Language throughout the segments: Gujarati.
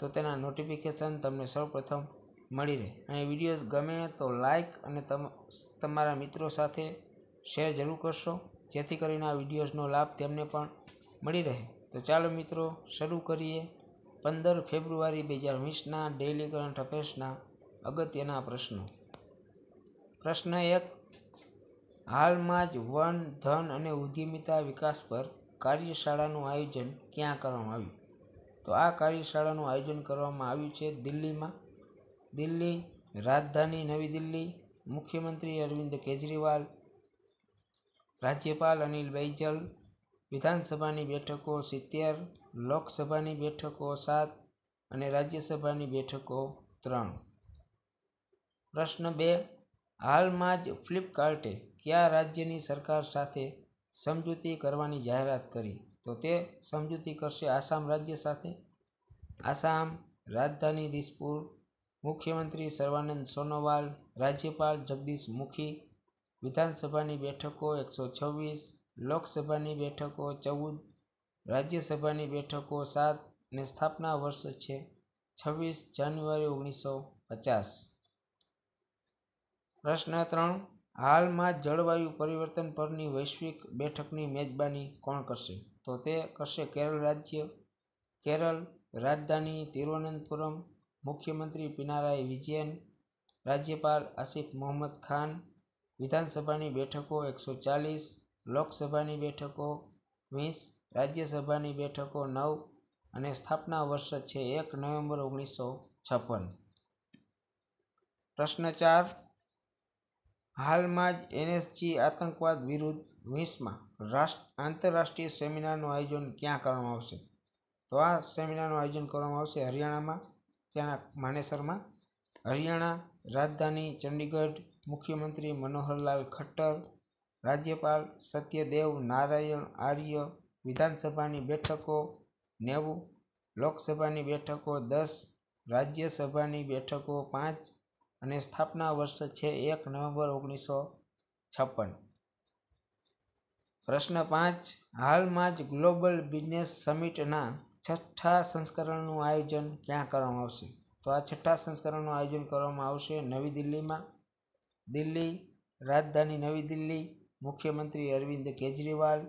તો તેના નોટિફિકેશન તમને સૌપ્રથમ મળી રહે અને વિડીયો ગમે તો લાઇક અને તમ તમારા મિત્રો સાથે શેર જરૂર કરશો જેથી કરીને આ વિડીયોઝનો લાભ તેમને પણ મળી રહે તો ચાલો મિત્રો શરૂ કરીએ પંદર ફેબ્રુઆરી બે હજાર વીસના ડેઇલી કરંટ અફેર્સના અગત્યના પ્રશ્નો પ્રશ્ન એક હાલમાં જ વન ધન અને ઉદ્યમિતા વિકાસ પર કાર્યશાળાનું આયોજન ક્યાં કરવામાં આવ્યું તો આ કાર્યશાળાનું આયોજન કરવામાં આવ્યું છે દિલ્હીમાં દિલ્હી રાજધાની નવી દિલ્હી મુખ્યમંત્રી અરવિંદ કેજરીવાલ રાજ્યપાલ અનિલ બૈજલ વિધાનસભાની બેઠકો સિત્તેર લોકસભાની બેઠકો સાત અને રાજ્યસભાની બેઠકો ત્રણ પ્રશ્ન બે હાલમાં જ ફ્લિપકાર્ટે કયા રાજ્યની સરકાર સાથે સમજૂતી કરવાની જાહેરાત કરી તો તે સમજૂતી કરશે આસામ રાજ્ય સાથે આસામ રાજધાની દિસપુર મુખ્યમંત્રી સર્વાનંદ સોનોવાલ રાજ્યપાલ જગદીશ મુખી વિધાનસભાની બેઠકો એકસો છવ્વીસ લોકસભાની બેઠકો ચૌદ રાજ્યસભાની બેઠકો સાત અને સ્થાપના વર્ષ છે છવ્વીસ જાન્યુઆરી ઓગણીસો પચાસ પ્રશ્ન ત્રણ હાલમાં જળવાયુ પરિવર્તન પરની વૈશ્વિક બેઠકની મેજબાની કોણ કરશે તો તે કરશે કેરળ રાજ્ય કેરળ રાજધાની તિરુવનંતપુરમ મુખ્યમંત્રી પિનારાય વિજયન રાજ્યપાલ આસિફ મોહમ્મદ ખાન વિધાનસભાની બેઠકો એકસો ચાલીસ લોકસભાની બેઠકો વીસ રાજ્યસભાની બેઠકો નવ અને સ્થાપના વર્ષ છે એક નવેમ્બર ઓગણીસો છપ્પન પ્રશ્ન ચાર હાલમાં જ એનએસજી આતંકવાદ વિરુદ્ધ વીસમાં રાષ્ટ્ર આંતરરાષ્ટ્રીય સેમિનારનું આયોજન ક્યાં કરવામાં આવશે તો આ સેમિનારનું આયોજન કરવામાં આવશે હરિયાણામાં ત્યાંના માનેસરમાં હરિયાણા રાજધાની ચંડીગઢ મુખ્યમંત્રી મનોહરલાલ ખટ્ટર રાજ્યપાલ સત્યદેવ નારાયણ આર્ય વિધાનસભાની બેઠકો નેવું લોકસભાની બેઠકો દસ રાજ્યસભાની બેઠકો પાંચ અને સ્થાપના વર્ષ છે એક નવેમ્બર ઓગણીસો છપ્પન પ્રશ્ન પાંચ હાલમાં જ ગ્લોબલ બિઝનેસ સમિટના છઠ્ઠા સંસ્કરણનું આયોજન ક્યાં કરવામાં આવશે તો આ છઠ્ઠા સંસ્કરણનું આયોજન કરવામાં આવશે નવી દિલ્હીમાં દિલ્હી રાજધાની નવી દિલ્હી મુખ્યમંત્રી અરવિંદ કેજરીવાલ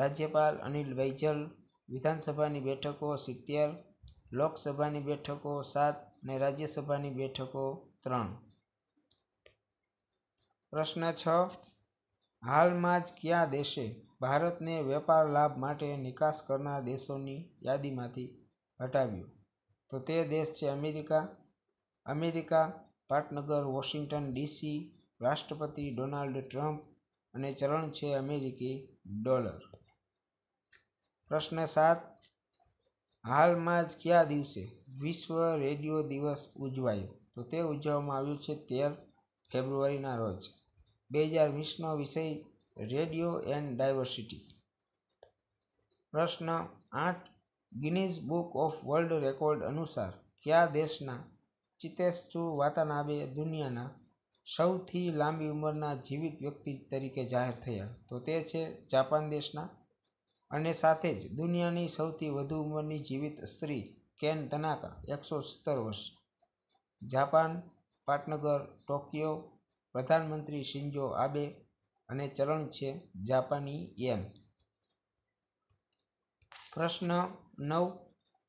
રાજ્યપાલ અનિલ બૈજલ વિધાનસભાની બેઠકો સિત્તેર લોકસભાની બેઠકો સાત અને રાજ્યસભાની બેઠકો ત્રણ પ્રશ્ન છ હાલમાં જ કયા દેશે ભારતને વેપાર લાભ માટે નિકાસ કરનાર દેશોની યાદીમાંથી હટાવ્યું તો તે દેશ છે અમેરિકા અમેરિકા પાટનગર વોશિંગ્ટન ડીસી રાષ્ટ્રપતિ ડોનાલ્ડ ટ્રમ્પ અને ચલણ છે અમેરિકી ડોલર પ્રશ્ન સાત હાલમાં જ કયા દિવસે વિશ્વ રેડિયો દિવસ ઉજવાયો તો તે ઉજવવામાં આવ્યું છે તેર ફેબ્રુઆરીના રોજ બે હજાર વીસનો વિષય રેડિયો એન્ડ ડાયવર્સિટી પ્રશ્ન આઠ Guinness book of world record અનુસાર કયા દેશના ચિતેશુ વાતાનાબે દુનિયાના સૌથી લાંબી ઉંમરના જીવિત વ્યક્તિ તરીકે જાહેર થયા તો તે છે જાપાન દેશના અને સાથે જ દુનિયાની સૌથી વધુ ઉંમરની જીવિત સ્ત્રી કેન તનાકા એકસો સત્તર વર્ષ જાપાન પાટનગર ટોક્યો પ્રધાનમંત્રી શિન્જો આબે અને ચલણ છે જાપાની યેન પ્રશ્ન નવ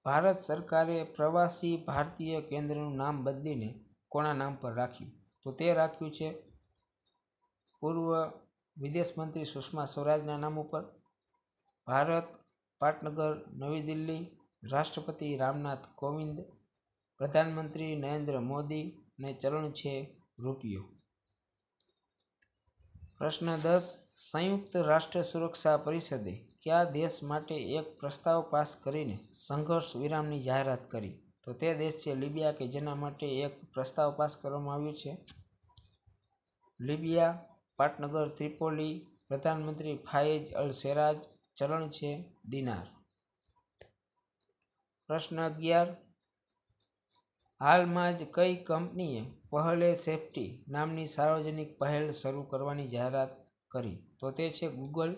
ભારત સરકારે પ્રવાસી ભારતીય કેન્દ્રનું નામ બદલીને કોના નામ પર રાખ્યું તો તે રાખ્યું છે પૂર્વ વિદેશ મંત્રી સુષ્મા સ્વરાજના નામ ઉપર ભારત પાટનગર નવી દિલ્હી રાષ્ટ્રપતિ રામનાથ કોવિંદ પ્રધાનમંત્રી નરેન્દ્ર મોદી અને ચલણ છે રૂપિયો પ્રશ્ન દસ સંયુક્ત રાષ્ટ્ર સુરક્ષા પરિષદે કયા દેશ માટે એક પ્રસ્તાવ પાસ કરીને સંઘર્ષ વિરામની જાહેરાત કરી તો તે દેશ છે લિબિયા કે જેના માટે એક પ્રસ્તાવ પાસ કરવામાં આવ્યો છે લિબિયા પાટનગર ત્રિપોલી પ્રધાનમંત્રી ફાયેજ અલ સેરાજ ચરણ છે દિનાર પ્રશ્ન અગિયાર હાલમાં જ કઈ કંપનીએ પહેલે સેફ્ટી નામની સાર્વજનિક પહેલ શરૂ કરવાની જાહેરાત કરી તો તે છે ગૂગલ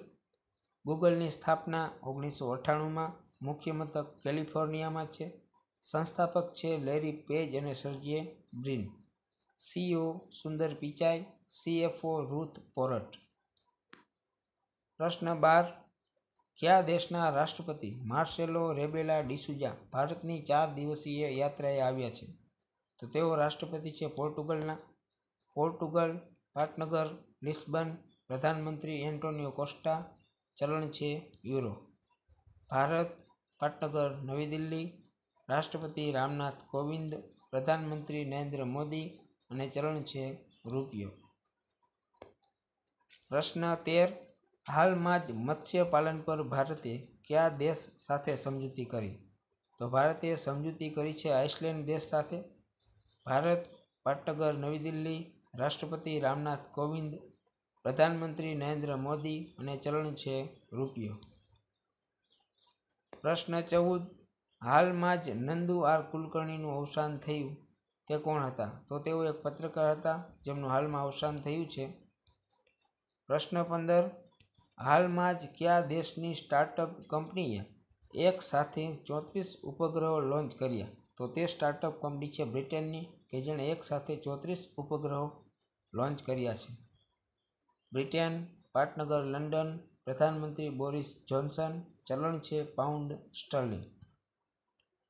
ગૂગલની સ્થાપના ઓગણીસો અઠ્ઠાણુંમાં મુખ્ય મથક કેલિફોર્નિયામાં છે સંસ્થાપક છે લેરી પેજ અને Sergey Brin CEO Sundar Pichai CFO Ruth Porat પ્રશ્ન બાર કયા દેશના રાષ્ટ્રપતિ માર્સેલો રેબેલા ડિસુજા ભારતની ચાર દિવસીય યાત્રાએ આવ્યા છે તો તેઓ રાષ્ટ્રપતિ છે પોર્ટુગલના પોર્ટુગલ પાટનગર લિસ્બન પ્રધાનમંત્રી એન્ટોનિયો કોસ્ટા ચલણ છે યુરો ભારત પાટનગર નવી દિલ્હી રાષ્ટ્રપતિ રામનાથ કોવિંદ પ્રધાનમંત્રી નરેન્દ્ર મોદી અને ચલણ છે રૂપિયો પ્રશ્ન તેર હાલમાં જ મત્સ્ય પાલન પર ભારતે કયા દેશ સાથે સમજૂતી કરી તો ભારતે સમજૂતી કરી છે આઇસલેન્ડ દેશ સાથે ભારત પાટનગર નવી દિલ્હી રાષ્ટ્રપતિ રામનાથ કોવિંદ પ્રધાનમંત્રી નરેન્દ્ર મોદી અને ચલણ છે રૂપિયો પ્રશ્ન ચૌદ હાલમાં જ નંદુ આર કુલકર્ણીનું અવસાન થયું તે કોણ હતા તો તેઓ એક પત્રકાર હતા જેમનું હાલમાં અવસાન થયું છે પ્રશ્ન પંદર હાલમાં જ કયા દેશની સ્ટાર્ટઅપ કંપનીએ એક સાથે ચોત્રીસ ઉપગ્રહો લોન્ચ કર્યા તો તે સ્ટાર્ટઅપ કંપની છે બ્રિટનની કે જેણે એક સાથે ચોત્રીસ ઉપગ્રહો લોન્ચ કર્યા છે બ્રિટન પાટનગર લંડન પ્રધાનમંત્રી બોરિસ જોન્સન ચલણ છે pound sterling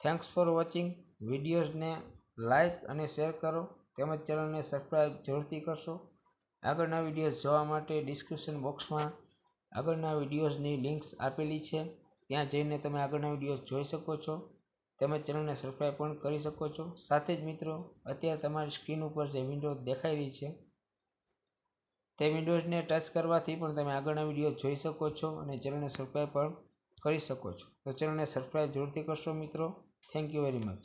thanks for watching વિડીયોઝને લાઇક અને શેર કરો તેમજ ચેનલને સબસ્ક્રાઈબ જરૂરથી કરશો આગળના વિડીયો જોવા માટે ડિસ્ક્રિપ્શન બોક્સમાં આગળના વિડીયોઝની લિંક્સ આપેલી છે ત્યાં જઈને તમે આગળના વિડીયોઝ જોઈ શકો છો તમે ચેનલને સબસ્ક્રાઈબ પણ કરી શકો છો સાથે જ મિત્રો અત્યારે તમારી સ્ક્રીન ઉપર જે વિન્ડો દેખાઈ રહી છે તે વિન્ડોઝને ટચ કરવાથી પણ તમે આગળના વિડીયો જોઈ શકો છો અને ચેનલને સબસ્ક્રાઈબ પણ કરી શકો છો તો ચેનલને સબસ્ક્રાઈબ જરૂરથી કરશો મિત્રો થેન્ક યુ વેરી મચ